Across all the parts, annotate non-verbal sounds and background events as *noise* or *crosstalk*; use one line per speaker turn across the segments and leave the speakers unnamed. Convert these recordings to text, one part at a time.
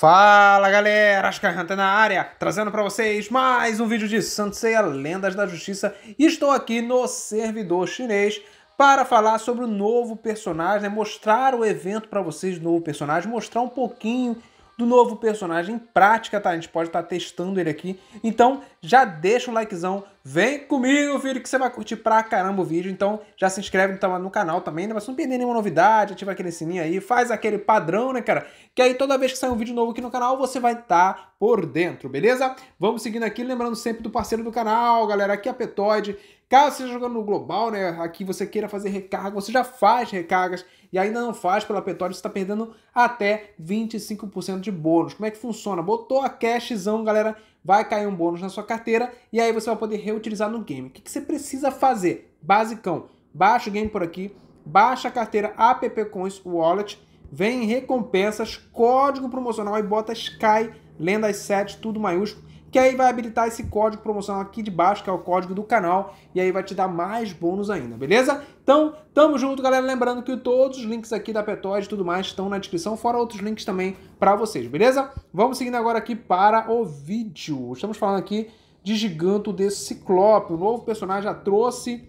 Fala galera, Ascarranta é na área, trazendo para vocês mais um vídeo de Santseia Lendas da Justiça. Estou aqui no servidor chinês para falar sobre o novo personagem, né? mostrar o evento para vocês, novo personagem, mostrar um pouquinho do novo personagem em prática, tá? A gente pode estar tá testando ele aqui. Então, já deixa um likezão, vem comigo, filho, que você vai curtir pra caramba o vídeo. Então, já se inscreve então, no canal também, né? pra você não perder nenhuma novidade, ativa aquele sininho aí, faz aquele padrão, né, cara? Que aí toda vez que sair um vídeo novo aqui no canal, você vai estar tá por dentro, beleza? Vamos seguindo aqui, lembrando sempre do parceiro do canal, galera, aqui é a Petoide Caso você jogando no global, né, aqui você queira fazer recarga, você já faz recargas e ainda não faz pela Petróleo, você está perdendo até 25% de bônus. Como é que funciona? Botou a cashzão, galera, vai cair um bônus na sua carteira e aí você vai poder reutilizar no game. O que, você precisa fazer? Basicão, baixa o game por aqui, baixa a carteira App Coins Wallet, vem recompensas, código promocional e bota Sky, Lendas 7, tudo maiúsculo que aí vai habilitar esse código promocional aqui de baixo, que é o código do canal, e aí vai te dar mais bônus ainda, beleza? Então, tamo junto, galera. Lembrando que todos os links aqui da Petoid e tudo mais estão na descrição, fora outros links também para vocês, beleza? Vamos seguindo agora aqui para o vídeo. Estamos falando aqui de Giganto de Ciclope. O novo personagem já trouxe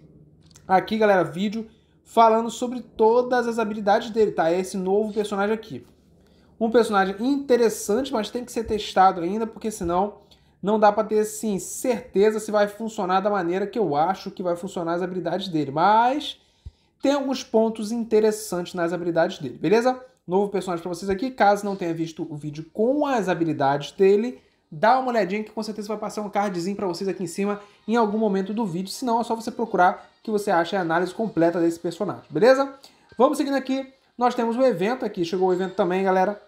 aqui, galera, vídeo falando sobre todas as habilidades dele, tá? É esse novo personagem aqui. Um personagem interessante, mas tem que ser testado ainda, porque senão não dá para ter assim certeza se vai funcionar da maneira que eu acho que vai funcionar as habilidades dele, mas tem alguns pontos interessantes nas habilidades dele, beleza? Novo personagem para vocês aqui, caso não tenha visto o vídeo com as habilidades dele, dá uma olhadinha que com certeza vai passar um cardzinho para vocês aqui em cima em algum momento do vídeo, se não é só você procurar que você acha a análise completa desse personagem, beleza? Vamos seguindo aqui, nós temos o evento aqui, chegou o evento também, galera.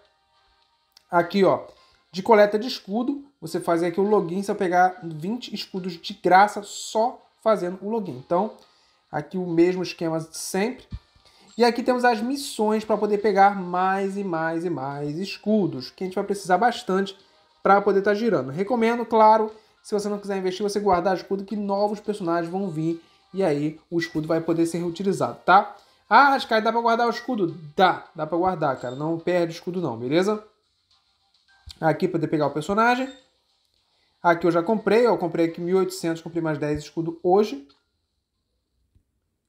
Aqui, ó, de coleta de escudo, você faz aqui o login, você vai pegar 20 escudos de graça só fazendo o login. Então, aqui o mesmo esquema de sempre. E aqui temos as missões para poder pegar mais e mais e mais escudos, que a gente vai precisar bastante para poder estar tá girando. Recomendo, claro, se você não quiser investir, você guardar escudo que novos personagens vão vir e aí o escudo vai poder ser reutilizado, tá? Ah, Sky, dá para guardar o escudo? Dá, dá para guardar, cara. Não perde escudo não, beleza? Aqui poder pegar o personagem. Aqui eu já comprei, eu comprei aqui 1800, comprei mais 10 escudos hoje.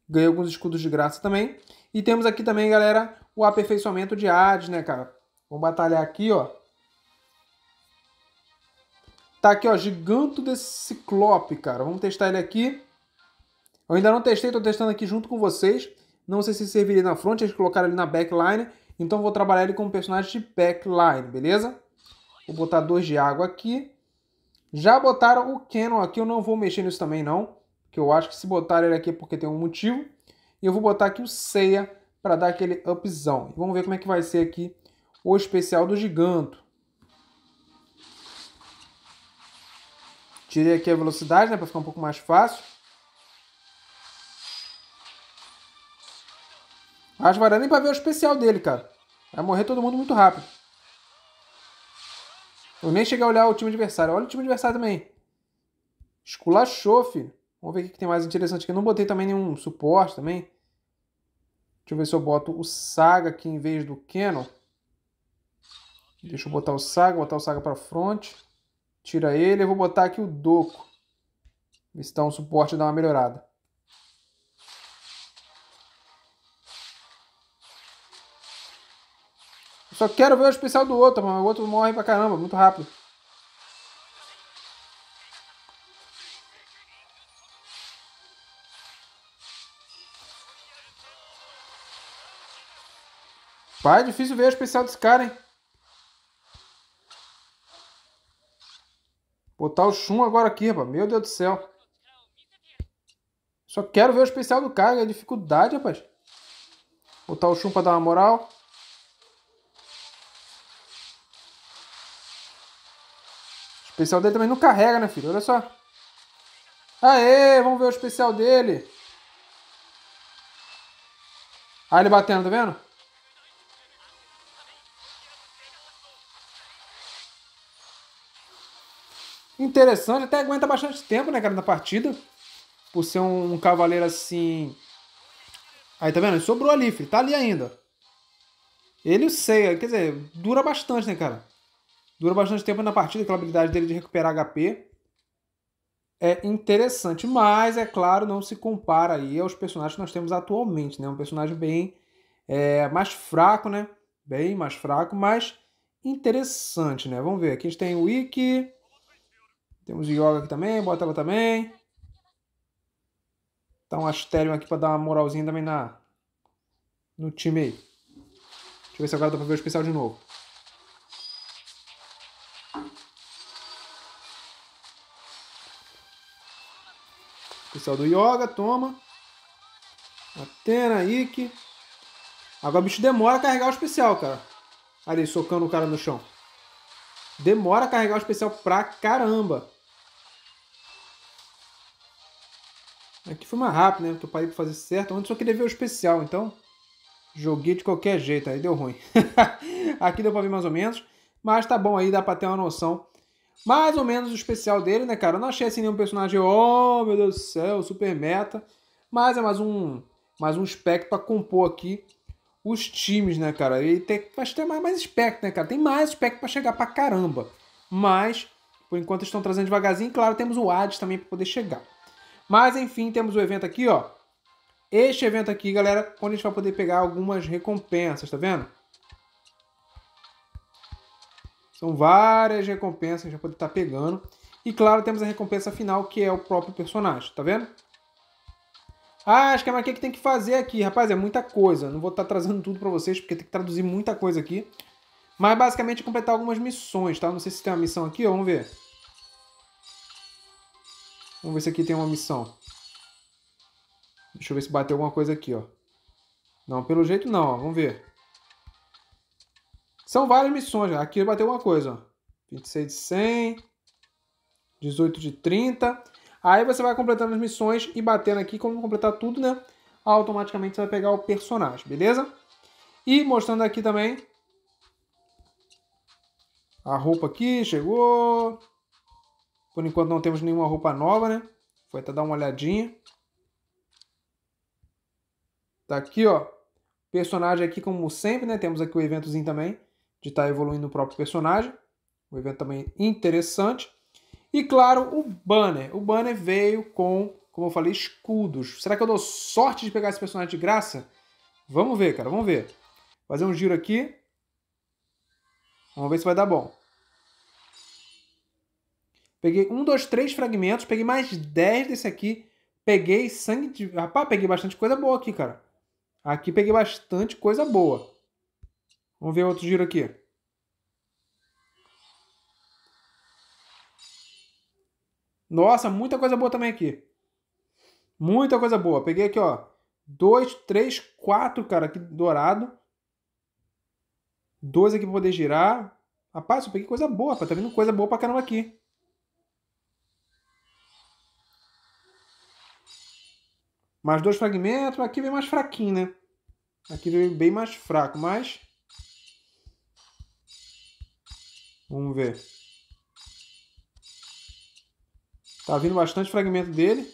Ganhei alguns escudos de graça também. E temos aqui também, galera, o aperfeiçoamento de Hades, né, cara? Vamos batalhar aqui, ó. Tá aqui, ó, Giganto desse Ciclope, cara. Vamos testar ele aqui. Eu ainda não testei, tô testando aqui junto com vocês. Não sei se serviria na front, eles colocaram ele na backline. Então vou trabalhar ele como personagem de backline, beleza? Vou botar dois de água aqui. Já botaram o Canon aqui, eu não vou mexer nisso também não, que eu acho que se botar ele aqui é porque tem um motivo. E eu vou botar aqui o Seiya para dar aquele upzão. Vamos ver como é que vai ser aqui o especial do Giganto. Tirei aqui a velocidade, né, para ficar um pouco mais fácil. Acho que vai dar nem para ver o especial dele, cara. Vai morrer todo mundo muito rápido. Eu nem cheguei a olhar o time adversário. Olha o time adversário também. Esculachou, filho. Vamos ver o que tem mais interessante aqui. Eu não botei também nenhum suporte também. Deixa eu ver se eu boto o Saga aqui em vez do Canon. Deixa eu botar o Saga, botar o Saga para frente. Tira ele, eu vou botar aqui o Doco. Ver se dá um suporte e dá uma melhorada. só quero ver o especial do outro, mano. O outro morre pra caramba, muito rápido. Pai, é difícil ver o especial desse cara, hein? Botar o chum agora aqui, rapaz. Meu Deus do céu. Só quero ver o especial do cara. é dificuldade, rapaz. Botar o chum pra dar uma moral. especial dele também não carrega, né, filho? Olha só. Aê, vamos ver o especial dele. Aí ah, ele batendo, tá vendo? Interessante, até aguenta bastante tempo, né, cara, na partida. Por ser um, um cavaleiro assim. Aí, tá vendo? Ele sobrou ali, filho. Tá ali ainda. Ele e o Seiya, quer dizer, dura bastante, né, cara? Dura bastante tempo na partida, aquela habilidade dele de recuperar HP é interessante, mas é claro, não se compara aí aos personagens que nós temos atualmente, né? Um personagem bem é, mais fraco, né? Bem mais fraco, mas interessante, né? Vamos ver, aqui a gente tem o Wiki, temos o Yoga aqui também, bota ela também. Dá um Asterion aqui para dar uma moralzinha também na, no time aí. Deixa eu ver se agora dá para ver o especial de novo. Especial do Yoga, toma. Atena, Ike. Agora o bicho demora a carregar o especial, cara. Ali, socando o cara no chão. Demora a carregar o especial pra caramba. Aqui foi mais rápido, né? Porque eu parei pra fazer certo. Antes só queria ver o especial, então... Joguei de qualquer jeito, aí deu ruim. *laughs* Aqui deu pra ver mais ou menos. Mas tá bom aí, dá pra ter uma noção mais ou menos o especial dele, né, cara? Eu não achei assim nenhum personagem, oh meu Deus do céu, super meta. Mas é mais um, mais um spec para compor aqui os times, né, cara? E tem, acho que tem mais, mais spec, né, cara? Tem mais espectro para chegar para caramba. Mas, por enquanto, estão trazendo devagarzinho. Claro, temos o Hades também para poder chegar. Mas, enfim, temos o evento aqui, ó. Este evento aqui, galera, onde a gente vai poder pegar algumas recompensas, tá vendo? Então, várias recompensas a gente pode estar tá pegando. E claro, temos a recompensa final, que é o próprio personagem, tá vendo? Ah, acho que é mais o que tem que fazer aqui, rapaz, é muita coisa. Não vou estar tá trazendo tudo para vocês, porque tem que traduzir muita coisa aqui. Mas basicamente é completar algumas missões, tá? Não sei se tem uma missão aqui, ó, vamos ver. Vamos ver se aqui tem uma missão. Deixa eu ver se bateu alguma coisa aqui, ó. Não, pelo jeito não, ó. Vamos ver. São várias missões. Aqui bateu uma coisa. Ó. 26 de 100. 18 de 30. Aí você vai completando as missões e batendo aqui. Como completar tudo, né? Automaticamente você vai pegar o personagem, beleza? E mostrando aqui também. A roupa aqui chegou. Por enquanto não temos nenhuma roupa nova, né? Foi até dar uma olhadinha. Tá aqui, ó. Personagem aqui, como sempre, né? Temos aqui o eventozinho também de estar tá evoluindo o próprio personagem. Um evento também interessante. E claro, o banner. O banner veio com, como eu falei, escudos. Será que eu dou sorte de pegar esse personagem de graça? Vamos ver, cara, vamos ver. Fazer um giro aqui. Vamos ver se vai dar bom. Peguei um, dois, três fragmentos. Peguei mais dez desse aqui. Peguei sangue de... Rapaz, peguei bastante coisa boa aqui, cara. Aqui peguei bastante coisa boa. Vamos ver outro giro aqui. Nossa, muita coisa boa também aqui. Muita coisa boa. Peguei aqui, ó. Dois, três, quatro, cara, aqui dourado. Dois aqui pra poder girar. Rapaz, eu peguei coisa boa, rapaz. Tá vindo coisa boa pra caramba aqui. Mais dois fragmentos. Aqui vem mais fraquinho, né? Aqui vem bem mais fraco, mas... Vamos ver. Tá vindo bastante fragmento dele.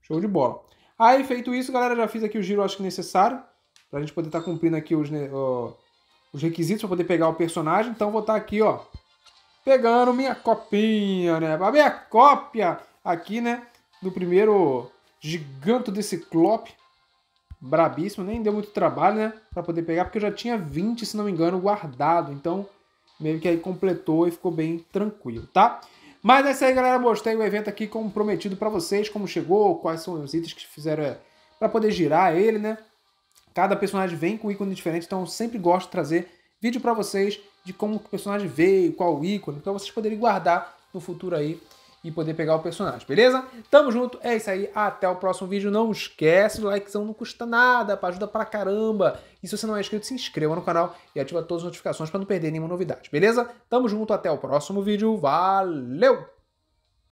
Show de bola. Aí, feito isso, galera, já fiz aqui o giro, acho que necessário. Pra gente poder estar tá cumprindo aqui os, os requisitos pra poder pegar o personagem. Então, vou estar tá aqui, ó. Pegando minha copinha, né? A minha cópia aqui, né? Do primeiro giganto desse ciclope brabíssimo, nem deu muito trabalho, né, para poder pegar, porque eu já tinha 20, se não me engano, guardado. Então, meio que aí completou e ficou bem tranquilo, tá? Mas é isso aí, galera. Mostrei o evento aqui como prometido para vocês, como chegou, quais são os itens que fizeram é, para poder girar ele, né? Cada personagem vem com ícone diferente, então eu sempre gosto de trazer vídeo para vocês de como o personagem veio, qual o ícone, para vocês poderem guardar no futuro aí e poder pegar o personagem, beleza? Tamo junto, é isso aí, até o próximo vídeo. Não esquece do likezão, não custa nada, ajuda pra caramba. E se você não é inscrito, se inscreva no canal e ativa todas as notificações para não perder nenhuma novidade, beleza? Tamo junto, até o próximo vídeo, valeu!